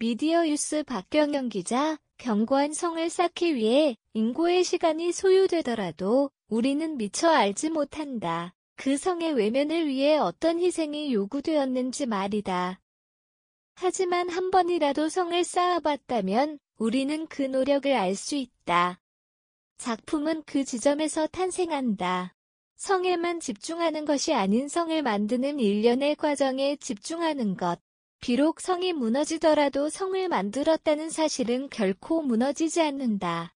미디어 뉴스 박경영 기자, 견고한 성을 쌓기 위해 인고의 시간이 소요되더라도 우리는 미처 알지 못한다. 그 성의 외면을 위해 어떤 희생이 요구되었는지 말이다. 하지만 한 번이라도 성을 쌓아봤다면 우리는 그 노력을 알 수 있다. 작품은 그 지점에서 탄생한다. 성에만 집중하는 것이 아닌 성을 만드는 일련의 과정에 집중하는 것. 비록 성이 무너지더라도 성을 만들었다는 사실은 결코 무너지지 않는다.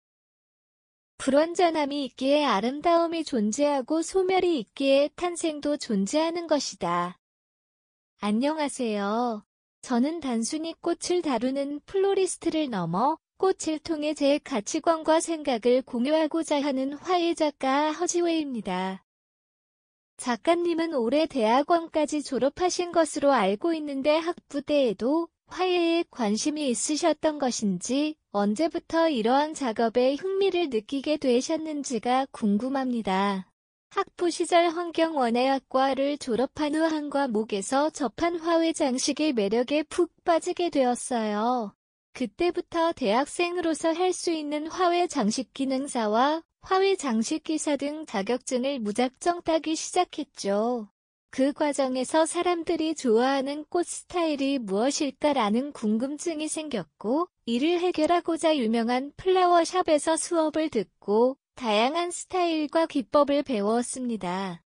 불완전함이 있기에 아름다움이 존재하고 소멸이 있기에 탄생도 존재하는 것이다. 안녕하세요. 저는 단순히 꽃을 다루는 플로리스트를 넘어 꽃을 통해 제 가치관과 생각을 공유하고자 하는 화해 작가 허지웨입니다. 이 작가님은 올해 대학원까지 졸업하신 것으로 알고 있는데 학부대에도 화해에 관심이 있으셨던 것인지 언제부터 이러한 작업에 흥미를 느끼게 되셨는지가 궁금합니다. 학부 시절 환경원예학과를 졸업한 후 한과목에서 접한 화훼 장식의 매력에 푹 빠지게 되었어요. 그때부터 대학생으로서 할 수 있는 화훼 장식 기능사와 화훼 장식 기사 등 자격증을 무작정 따기 시작했죠. 그 과정에서 사람들이 좋아하는 꽃 스타일이 무엇일까라는 궁금증이 생겼고, 이를 해결하고자 유명한 플라워 샵에서 수업을 듣고, 다양한 스타일과 기법을 배웠습니다.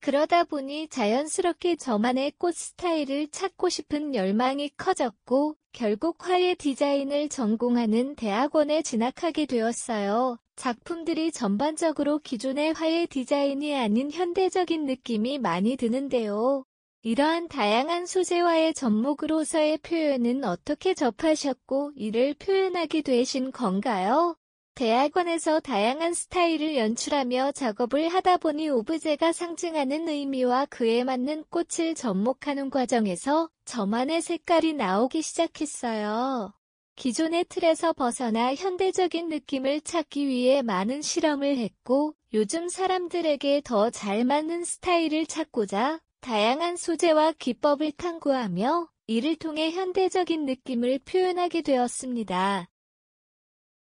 그러다 보니 자연스럽게 저만의 꽃 스타일을 찾고 싶은 열망이 커졌고, 결국 화의 디자인을 전공하는 대학원에 진학하게 되었어요. 작품들이 전반적으로 기존의 화의 디자인이 아닌 현대적인 느낌이 많이 드는데요. 이러한 다양한 소재와의 접목으로서의 표현은 어떻게 접하셨고 이를 표현하게 되신 건가요? 대학원에서 다양한 스타일을 연출하며 작업을 하다 보니 오브제가 상징하는 의미와 그에 맞는 꽃을 접목하는 과정에서 저만의 색깔이 나오기 시작했어요. 기존의 틀에서 벗어나 현대적인 느낌을 찾기 위해 많은 실험을 했고 요즘 사람들에게 더 잘 맞는 스타일을 찾고자 다양한 소재와 기법을 탐구하며 이를 통해 현대적인 느낌을 표현하게 되었습니다.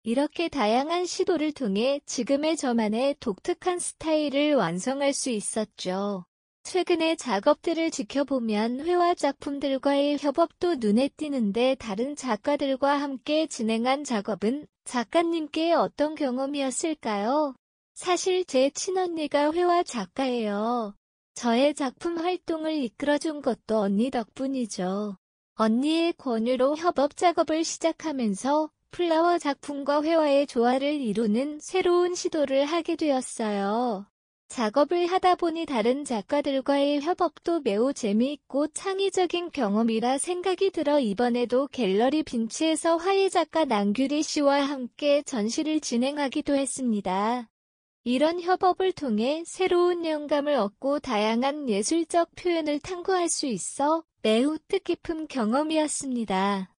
이렇게 다양한 시도를 통해 지금의 저만의 독특한 스타일을 완성할 수 있었죠. 최근의 작업들을 지켜보면 회화 작품들과의 협업도 눈에 띄는데 다른 작가들과 함께 진행한 작업은 작가님께 어떤 경험이었을까요? 사실 제 친언니가 회화 작가예요. 저의 작품 활동을 이끌어준 것도 언니 덕분이죠. 언니의 권유로 협업 작업을 시작하면서 플라워 작품과 회화의 조화를 이루는 새로운 시도를 하게 되었어요. 작업을 하다 보니 다른 작가들과의 협업도 매우 재미있고 창의적인 경험이라 생각이 들어 이번에도 갤러리 빈치에서 화해작가 남규리 씨와 함께 전시를 진행하기도 했습니다. 이런 협업을 통해 새로운 영감을 얻고 다양한 예술적 표현을 탐구할 수 있어 매우 뜻깊은 경험이었습니다.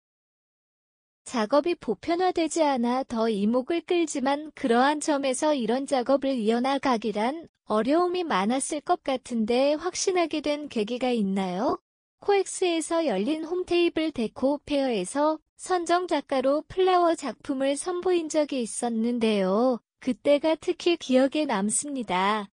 작업이 보편화되지 않아 더 이목을 끌지만 그러한 점에서 이런 작업을 이어나가기란 어려움이 많았을 것 같은데 확신하게 된 계기가 있나요? 코엑스에서 열린 홈테이블 데코 페어에서 선정 작가로 플라워 작품을 선보인 적이 있었는데요. 그때가 특히 기억에 남습니다.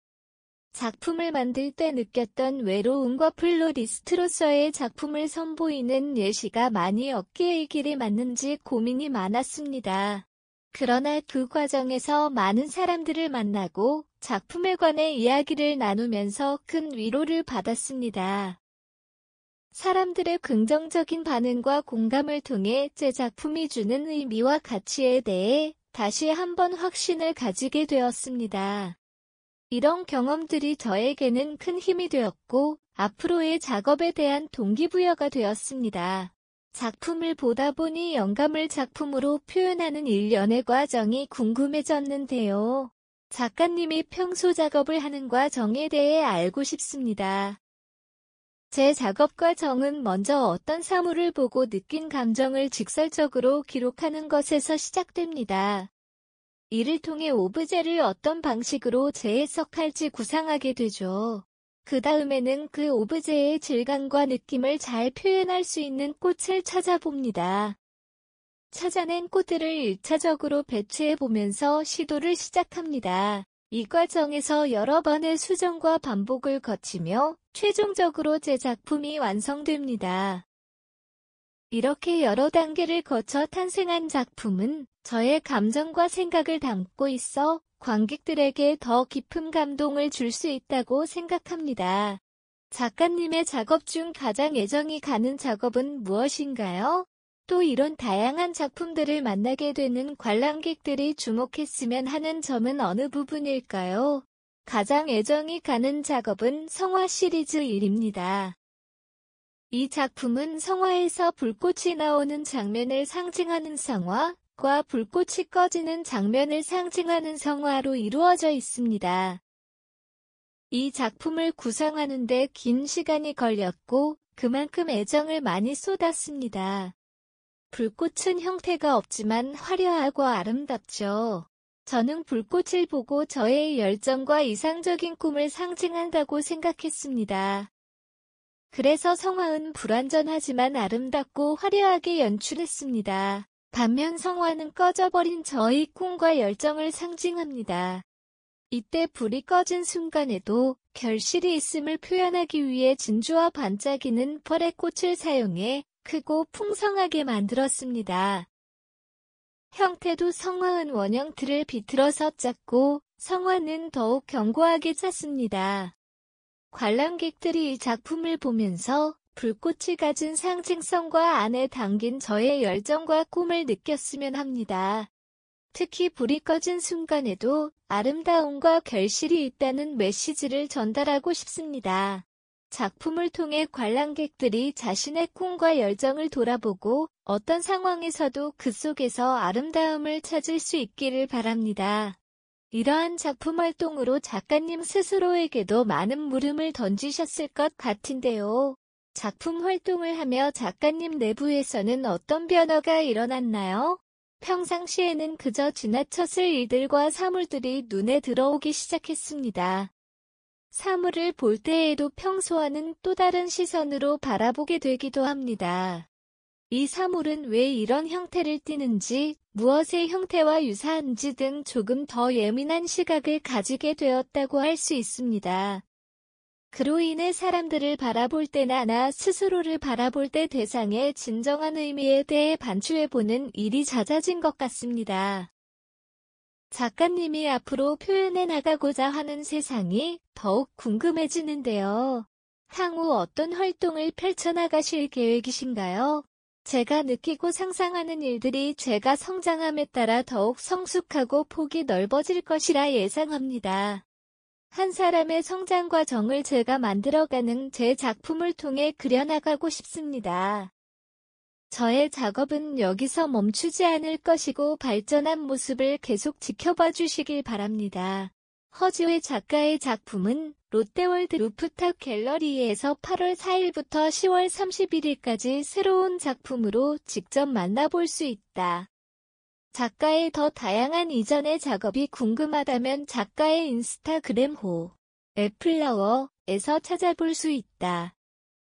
작품을 만들 때 느꼈던 외로움과 플로리스트로서의 작품을 선보이는 예시가 많이 없기에 이 길이 맞는지 고민이 많았습니다. 그러나 그 과정에서 많은 사람들을 만나고 작품에 관해 이야기를 나누면서 큰 위로를 받았습니다. 사람들의 긍정적인 반응과 공감을 통해 제 작품이 주는 의미와 가치에 대해 다시 한번 확신을 가지게 되었습니다. 이런 경험들이 저에게는 큰 힘이 되었고 앞으로의 작업에 대한 동기부여가 되었습니다. 작품을 보다 보니 영감을 작품으로 표현하는 일련의 과정이 궁금해졌는데요. 작가님이 평소 작업을 하는 과정에 대해 알고 싶습니다. 제 작업 과정은 먼저 어떤 사물을 보고 느낀 감정을 직설적으로 기록하는 것에서 시작됩니다. 이를 통해 오브제를 어떤 방식으로 재해석할지 구상하게 되죠. 그 다음에는 그 오브제의 질감과 느낌을 잘 표현할 수 있는 꽃을 찾아봅니다. 찾아낸 꽃들을 1차적으로 배치해 보면서 시도를 시작합니다. 이 과정에서 여러 번의 수정과 반복을 거치며 최종적으로 제 작품이 완성됩니다. 이렇게 여러 단계를 거쳐 탄생한 작품은 저의 감정과 생각을 담고 있어 관객들에게 더 깊은 감동을 줄 수 있다고 생각합니다. 작가님의 작업 중 가장 애정이 가는 작업은 무엇인가요? 또 이런 다양한 작품들을 만나게 되는 관람객들이 주목했으면 하는 점은 어느 부분일까요? 가장 애정이 가는 작업은 성화 시리즈 1입니다. 이 작품은 성화에서 불꽃이 나오는 장면을 상징하는 성화, 과 불꽃이 꺼지는 장면을 상징하는 성화로 이루어져 있습니다. 이 작품을 구상하는데 긴 시간이 걸렸고 그만큼 애정을 많이 쏟았습니다. 불꽃은 형태가 없지만 화려하고 아름답죠. 저는 불꽃을 보고 저의 열정과 이상적인 꿈을 상징한다고 생각했습니다. 그래서 성화은 불완전하지만 아름답고 화려하게 연출했습니다. 반면 성화는 꺼져버린 저의 꿈과 열정을 상징합니다. 이때 불이 꺼진 순간에도 결실이 있음을 표현하기 위해 진주와 반짝이는 펄의 꽃을 사용해 크고 풍성하게 만들었습니다. 형태도 성화은 원형 틀을 비틀어서 짰고 성화는 더욱 견고하게 짰습니다. 관람객들이 이 작품을 보면서 불꽃이 가진 상징성과 안에 담긴 저의 열정과 꿈을 느꼈으면 합니다. 특히 불이 꺼진 순간에도 아름다움과 결실이 있다는 메시지를 전달하고 싶습니다. 작품을 통해 관람객들이 자신의 꿈과 열정을 돌아보고 어떤 상황에서도 그 속에서 아름다움을 찾을 수 있기를 바랍니다. 이러한 작품 활동으로 작가님 스스로에게도 많은 물음을 던지셨을 것 같은데요. 작품 활동을 하며 작가님 내부에서는 어떤 변화가 일어났나요? 평상시에는 그저 지나쳤을 이들과 사물들이 눈에 들어오기 시작했습니다. 사물을 볼 때에도 평소와는 또 다른 시선으로 바라보게 되기도 합니다. 이 사물은 왜 이런 형태를 띠는지, 무엇의 형태와 유사한지 등 조금 더 예민한 시각을 가지게 되었다고 할 수 있습니다. 그로 인해 사람들을 바라볼 때나 나 스스로를 바라볼 때 대상의 진정한 의미에 대해 반추해보는 일이 잦아진 것 같습니다. 작가님이 앞으로 표현해 나가고자 하는 세상이 더욱 궁금해지는데요. 향후 어떤 활동을 펼쳐나가실 계획이신가요? 제가 느끼고 상상하는 일들이 제가 성장함에 따라 더욱 성숙하고 폭이 넓어질 것이라 예상합니다. 한 사람의 성장과 정을 제가 만들어가는 제 작품을 통해 그려나가고 싶습니다. 저의 작업은 여기서 멈추지 않을 것이고 발전한 모습을 계속 지켜봐 주시길 바랍니다. 허지의 작가의 작품은 롯데월드 루프탑 갤러리에서 8월 4일부터 10월 31일까지 새로운 작품으로 직접 만나볼 수 있다. 작가의 더 다양한 이전의 작업이 궁금하다면 작가의 인스타그램 호 애플라워에서 찾아볼 수 있다.